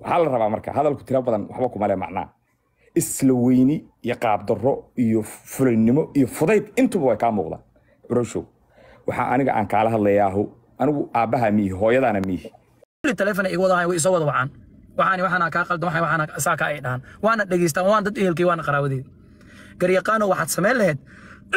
waxaa la rabaa marka hadalku tiro badan waxba kumale macnaa isla weyni iyo qaabdaro iyo fulinnimo iyo fudayd intuba way kaa muuqdaan urashow waxaa aniga aan kaala hadlayaaho anigu aabbaha miihi hooyadaana miihi telefon iga waan dad ehelkay waana qaraabadeed garyaqaano waxaad samayn lahayd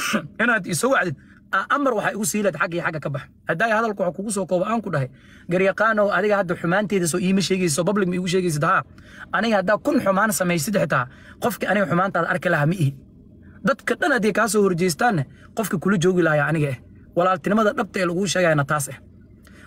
inaad isoo wacdid amar waxaa igu siilad xaggii xagga ka bax haddaay hadalku waxa kugu soo koobo aan ku dhahay garyaqaanow adiga hadda xumaanteeda soo iima sheegayso public ma iigu sheegaysid haa aniga haddaa kun xumaan samaysid xitaa qofka aniga xumaantaada arki lahaa ma ihi dadka dhan haddii kaa soo qofka kula joogi lahayaa aniga eh walaaltinimada dhabta ee laguu sheegayana taas eh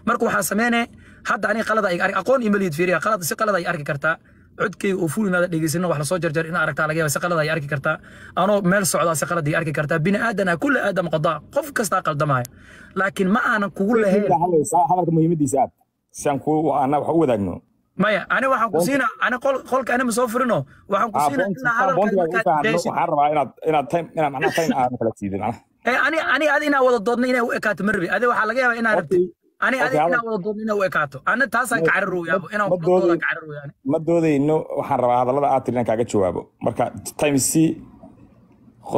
marka waxaa sameynee hadda aniga qalada aqoon imalihid fiiriya qalad si qalada ay arki kartaa codkeyga oo fuul inaada dhegeysanin wax lasoo jarjar ina aragtaa laga yaba saqalada arki kartaa anoo meel socdaa saqaladay arki kartaa bini aadana kulle aadam qadaa qof kastaa qaldamaya laakiin ma aanan kugu lahayn hadalka muhiimadiisa aad siaan ku ana wax u wadaagno maya ani waxaan ku siina ani qolka anima soo furino waxaan ku ah, siina ilaa hadalkawaxaan rabaa inaad inaad time inaad macnaha time aad eh, ani ani adi inaa wada doodna inaa u ekaato marbi adi waxaa laga yaabaa inaa rabtid ma doodayno waxaan rabaa hadallada aad tiri inaan kaaga jawaabo marka time c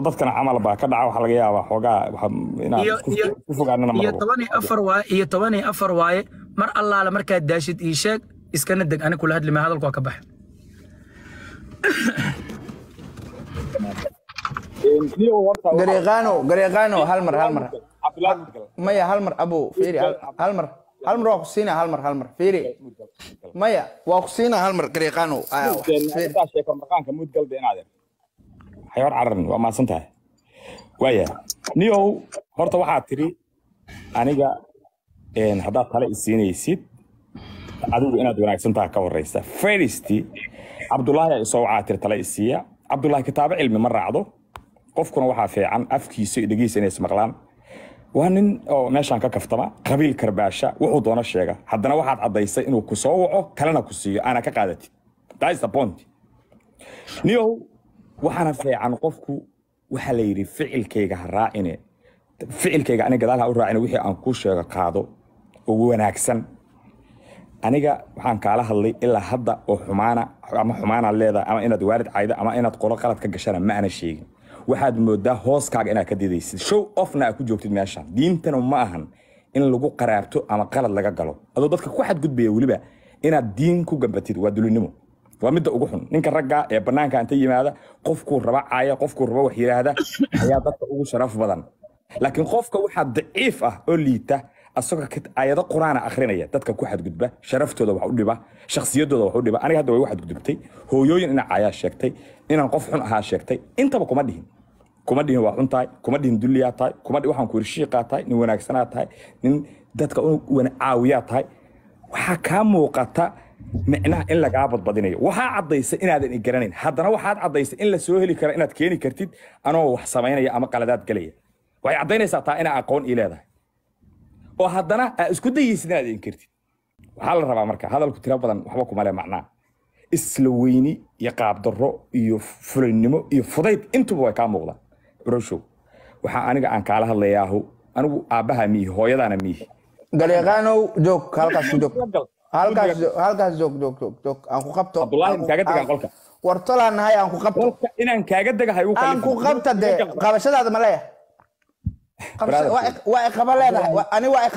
dadkana camal baa ka dhaca waxaa laga yaabaa xoogaa ku fogaanana iyo toban iyo afar waaye iyo toban iyo afar waaye mar allaale markaad daashid ii sheeg iskana deg ani kula hadlima hadalku waa ka baxa gareeqaano gareeqaano hal mar hal mar maya hal mar abow fiiri hal mar hal mar waa ku siinaa hal mar hal mar fiiri maya waa ku siinaa hal mar gariiqaanow sheekomaqaanka mudgalda inaaden xayoor cararin waa maadsan tahay waaya niyow horta waxaad tidhi aniga haddaad tale isiinaysid adigu inaad wanaagsantaha ka horeysa firsty cabdulaahi isoo waxaa tiri tale isiiya cabdulaahi kitaabo cilmi ma raacdo qofkuna waxaa fiican afkiisa iyo dhegiisa inay ismaqlaan waa nin oo meeshaan ka kaftama qabiil karbaasha wuxuu doono sheega haddana waxaad caddaysay inuu ku soo waco kalena ku siiyo aana ka qaadatid tbont waxaana fiican qofku waxaa la yidhi ficilkayga ha raacine ficilkayga aniga gadaal ha u raacine wixii aan ku sheego qaado oo wanaagsan aniga waxaan kaala hadlay ilaa hadda oo xumaana ama xumaanaad leedahay ama inaad waarid caydo ama inaad qolo qalad gashana ma ana sheegin waxaad moodaa hooskaaga inaad ka didaysid show ofna aad ku joogtid meeshan diintana ma ahan in lagu qaraabto ama qalad laga galo adoo dadka ku xadgudbaya weliba inaad diin ku gambatid waa dulinimo waa midda ugu xun ninka ragga ee banaanka inta yimaada qofkuu raba caaya qofkuu raba wax yidhaahda ayaa dadka ugu sharaf badan laakiin qofka waxaa daciif ah oo liita asagoo ayado quraana akhrinaya dadka ku xadgudba sharaftooda wax u dhiba shakhsiyadooda wax u dhiba aniga hadda way u xadgudubtay hooyooyin inaa caayaa sheegtay inaan qof xun ahaa sheegtay intaba kuma dhihin kuma dhihin waa xun tahay kuma dhihin dulliyaa tahay kuma dhihin waxaan ku yiri shiiqaa tahay nin wanaagsanaa tahay nin dadka u caawiyaa tahay waxaa kaa muuqata micnaha in lagaa badbadinayo waxaa caddaysa inaadan igaranayn haddana waxaad caddaysa in la heli karo inaad keeni kartid anoo wax samaynaya ama qaladaad galaya waxay caddaynaysaa taa inaa aqoon ii leedahay oo haddana aa isku dayeysina aad inkartid waxaa la rabaa marka hadalku tiro badan waxba kumale macnaa isla weyni iyo qaabdarro iyo fulaynimo iyo fudayd intuba way kaa muuqdaan urashow waxaa aniga aan kaala hadlayaahu anigu aabbaha miihi hooyadaana miihi galeeqaanow joog halkaas joog halkaas joog joog joog joog aan ku qabto abdullaahi kaaga degaan qolka wartolaan aan ku qabto inaan kaaga degahay aan ku qabta dee qabashadaada maleeyahay waa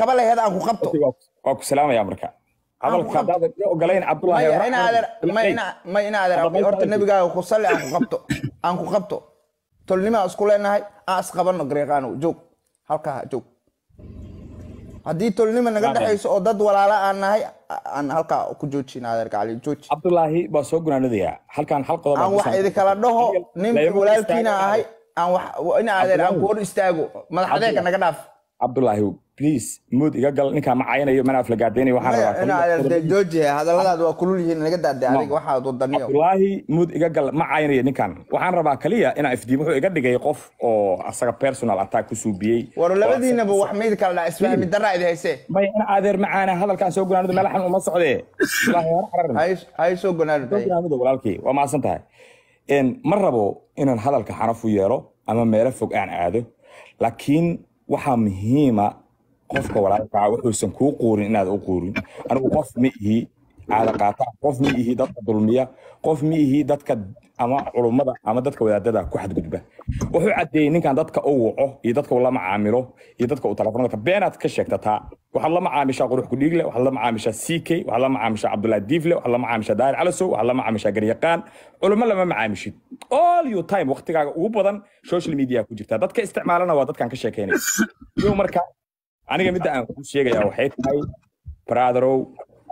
ku salaamaya marka hadalka hadaadan ii ogolayn nabigaaga ku salli aan ku qabto aan ku qabto haddii tolnima naga dhexayso oo dad walaala aan nahay aan halkaa ku joojin adeerka cali jooji baa soo gunaanadayaa halkaan xal qodob aan wax idinkala dhaho nin walaalkiina ahay in adeer aan ku hor istaago madaxadeega naga dhaaf cabdulaahi please mood iga gal ninkaa ma cayanayo mana aflagaadaynayo waxaan rabaa eh, waa ah. kulul yihiin naga daade adiga waxaad wadaniyo cabdulaahi mood iga gal ma cayanayo ninkan waxaan rabaa kaliya inaan ifdiimo wuxuu iga dhigay qof oo asaga personal attack ku suubiyey war labadiinaba wax mayd kala dhaa isfahmi daraa idi hayse may in adeer macaana hadalkaan soo gonaanido meel uma socdee hay soo gonaanido walaalkii waa maadsan tahay ma rabo inaan hadalka xanafu yeelo ama meelo fog aan aado laakiin waxaa muhiima qofka walaalkaa ah wuxuusan kuu quurin inaad u quurin anigu qof ma ihi caada qaataan qof ma ihi dadka dulmiya qof ma ihi dadka ama culummada ama dadka wadaadada ku xadgudba wuxuu caddeeyey ninkan dadka u waco iyo dadka u la macaamilo iyo dadka u telefonadka beenaad ka sheegtataa waxaad la macaamishaa qurux kudhiigle waxaad la macaamishaa ck waxaad la macaamishaa cabdullahi diifle waxaad la macaamishaa daahir calasow waxaad la macaamishaa garyaqaan culimo lama macaamishin all your time waqtigaaga ugu badan social media ku jirtaa dadka isticmaalana waa dadkan ka sheekeynay yow marka aniga midda aan kuu sheegayaa waxay tahay bradarow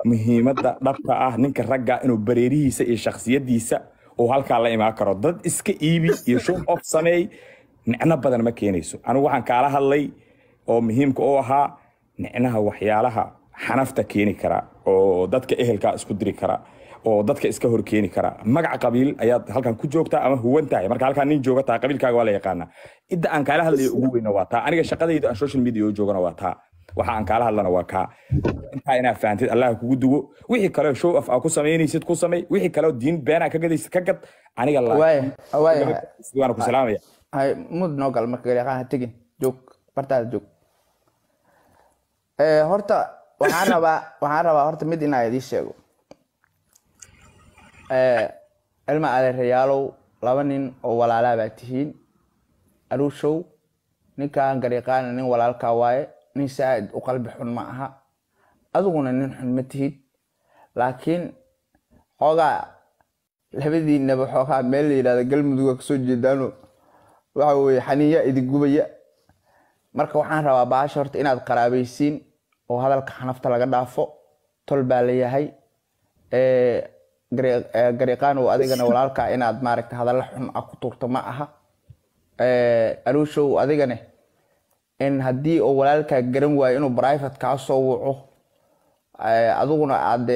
muhiimadda dhabta ah ninka ragga inuu bareerihiisa iyo shakhsiyadiisa uu halkaa la imaan karo dad iska iibi iyo show off sameey micno badan ma keenayso anigu waxaan kaala hadlay oo muhiimka u ahaa nicnaha waxyaalaha xanafta keeni kara oo dadka ehelkaa isku diri kara oo dadka iska hor keeni kara magaca qabiil ayaad halkan ku joogtaa ama huwan tahay marka halkaan nin jooga taa qabiilkaaga waa la yaqaana cidda aan kaala hadlayo ugu weyna waa taa aniga shaqadayda aan social media joogana waa taa waxa aan kaala hadlana waa kaa intaa inaa fahantid allah kugu dugo wixii kale show af aa ku samaynaysid ku samay wixii kale diin beena ka gadaysid ka gad aniga waana ku salaamaya mud noo gal marka galeeqaha tegin joog bartaada joog Eh, horta waxaan rabaa waxaan rabaa horta mid inaa idii sheego cilma eh, adeerayaalow laba nin oo walaalaa baa tihiin aruushow ninkaan gariiqaana nin walaalkaa waaye nin saa'id u qalbi xun ma aha adiguna nin xun ma tihid laakiin xoogaa labadiinaba xoogaa meel la yidhahda galmudug kasoo jeedaano waxa weye xaniiya idin gubaya marka waxaan rabaa baasha horta inaad qaraabaysiin oo hadalka xanafta laga dhaafo tol baa layahay gariiqaan oo adigana walaalka ah inaad maaragta hadalla xun a ah ku tuurto ma aha aluushow adigane in haddii oo walaalkaa garan waayo inuu brivate kaa soo waco adiguna aad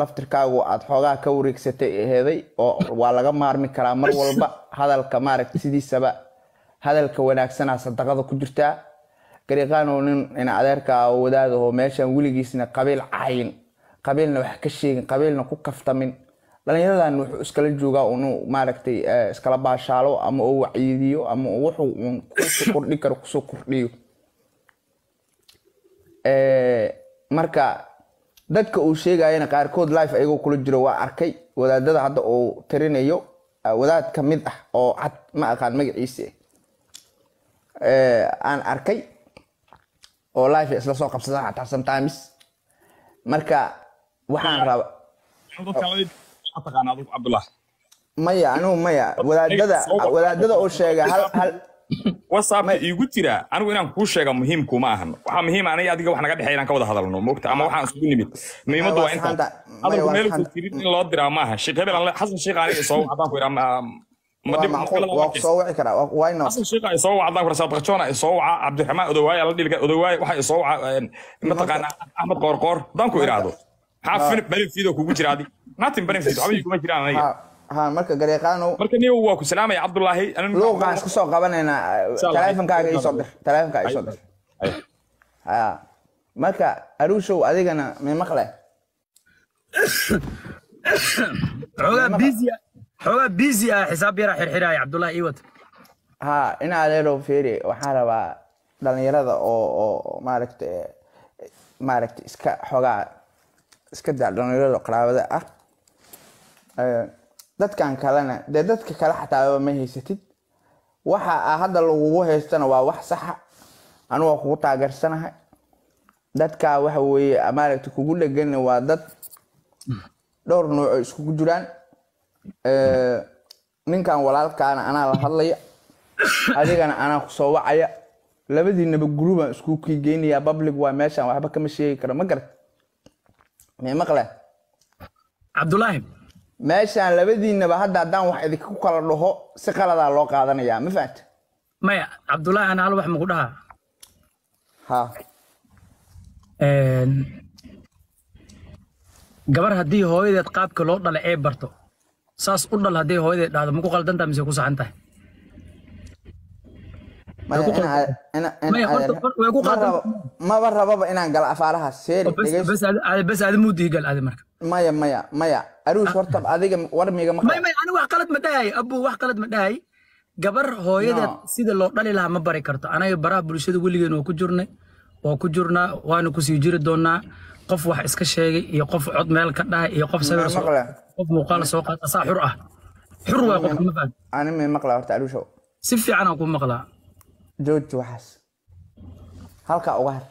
laftirkaagu aad xoogaa ka wareegsatay eheday oo waa laga maarmi karaa mar walba hadalka maaragta sidiisaba hadalka wanaagsanaa sadaqada ku jirtaa gariiqaanow nin in adeerka oo wadaadaho meeshan weligiisna qabiil cayin qabiilna wax ka sheegin qabiilna ku kaftamin dhalinyaradan wuxuu iskala joogaa un maaragtay eh, iskala baashaalo ama oo wacyidiyo ama wuxuu uun kordhin karo kusoo kordhiyo eh, marka dadka uu sheegayana qaarkood life ayagoo kula jiro waa arkay wadaadada hadda uu tirinayo eh, wadaad ka mid ah oo cad ma aqaan magaciise aan arkay oo life isla soo qabsada xataa sometimes marka waxaan raba maya anugu maya wadaadada wadaadada oo sheega hal hal whatsappka iigu jira anigu inaan kuu sheega muhiim kuma ahan waxaa muhiim ah, aniga adiga wax naga dhexeya inaan ka wada hadalno moogta ama waxaan isugu nimid muhiimaddu waa intaa hadalku meel ku jirin in loo diraa maaha sheekh hebel xasan sheekh aniga soo hadaan ku iraa soo wici karaa asal sheekha ay soo wacdaa warsaaq bakjoona ay soo waca cabdiraxmaan odowaaye la dhiliga odowaaye waxa ay soo waca mataqaana axmed qoorqoor haddaan ku iraahdo ah. maxaa benefido kugu jira adi natin benefid waxba kuma jiraan aniga ها مركا غريقانو مركا نيو واكو سلام يا عبد الله انا لو قاعد اسكو سو قبانينا تليفونكا اي صدر تليفونكا اي صدر ها مركا اروشو اديغنا من مقله عوغا بيزي xoogaa biisi ah xisaab yaraa ah, xirxiraaya ah, cabdullahi iiwad ha in aleelo fiiri waxaan rabaa dhalinyarada oo oo maaragta maaragta iska xoogaa iska daa dhalinyarada qaraabada ah dadkan kalena dee dadka kale xataaba ma haysatid waxa a ah hadda lagugu haystana waa wax saxa anuga kugu taageersanahay dadka waxa weeye maaragta kugu dhegana waa dad mm. dhowr nooc iskugu jiraan ninkan walaalkaana anaa la hadlaya adigana anaa kusoo wacaya labadiinaba guruubaan isku kiigeynaya public waa meeshaan waxba kama sheegi karo ma garat mee maqle cabdulaahi meeshaan labadiinaba hadda haddaan wax idinku kala dhaho si qaladaa loo qaadanayaa ma fahanta maya cabdulaahi ana hal wax maku dhaha ha gabar haddii hooyadeed qaabka loo dhala ee barto saas u dhal hadday hooyadee dhahdo maku qaldantaa mise ku saxan tahay maba rababa inaan galo afaaraha seeribes aadi muudii gal aadi marka maya maya maya aruus ah. horta adiga warmiga mamaya ani wax qalad ma dhahayo abuu wax qalad ma dhahayo gabar hooyadeed sida loo dhali lahaa ma bari karto anaga baraha bulshada weligeena waa ku jirnay waa ku jirnaa waana kusii jiri doonaa qof wax iska sheegay iyo qof cod meel ka dhahay iyo qof sawirqof muuqaal soo qaad asaa xur ah xur waay qofka ma fahan maqlaa horta aluushow si fiican aan ku maqlaa jooji waxaas halkaa uga har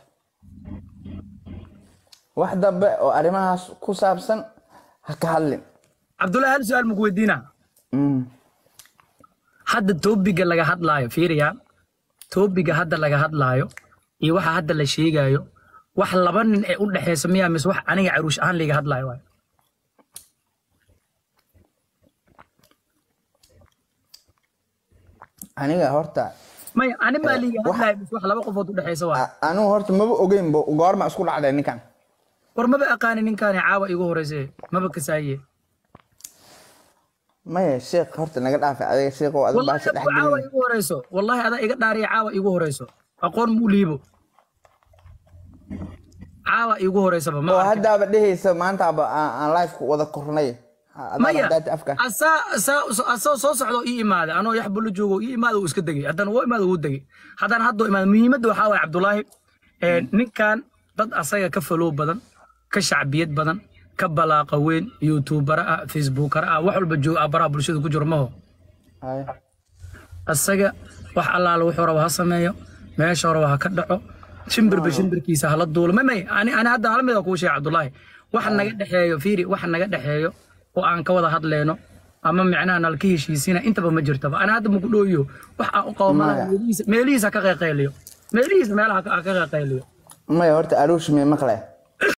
wax dambe oo arrimahaas ku saabsan ha ka hadlin cabdullahi hal su-aal maku weydiinaa mm. hadda toobiga laga hadlaayo fiiriya toobiga hadda laga hadlaayo iyo waxa hadda la sheegaayo wax laba nin ee u dhexeysa miyaa mise wax aniga caruush ahaan layga hadlayo waayo aniga horta maya ani maa eh, liiga hadlayo mise wax laba qofood u dhexeysa waayo anigu horta maba ogeynbo goorma isku dhacday ninkan war maba aqaani ninkaani caawa igu horeyse maba kasaaye maya sheekh horta naga dhaafa adiga sheekh oo adiga baasha horeyso wallaahi adaa iga dhaariya caawa igu horeyso aqoon muu liibo caawa iigu horeysaba ma dhehaysa maantaaba aan lifeka wada kornay maya soo socdo ii imaada anoo yaxbo joogo ii imaada uu iska degay haddana woo imaada wuu degay haddana haddoo imaada muhiimadda waxaa waaya cabdulaahi eh, mm. ninkan dad asaga ka falow badan ka shacbiyad badan ka balaaqa weyn youtubara ah facebookara ah wax walba jooga ah, baraha bulshada ku jiro maho asaga wax allaala wuxuu raba ha sameeyo meesha horeba ha ka dhaco shimbirba shimbirkiisa hala duulma may ani hadda hal mida kuu sheeg cabdulaahi wax naga dhexeeyo fiiri wax naga dhexeeyo oo aan ka wada hadlayno ama micnaha nalka heshiisina intaba ma jirtaba ani hadda maku dhooyo wax aan u qawmana meelihiisa ka qeyqeyliyo meelihiisa meelaha ka qeyqeyliyo maya horta aluushmi maqle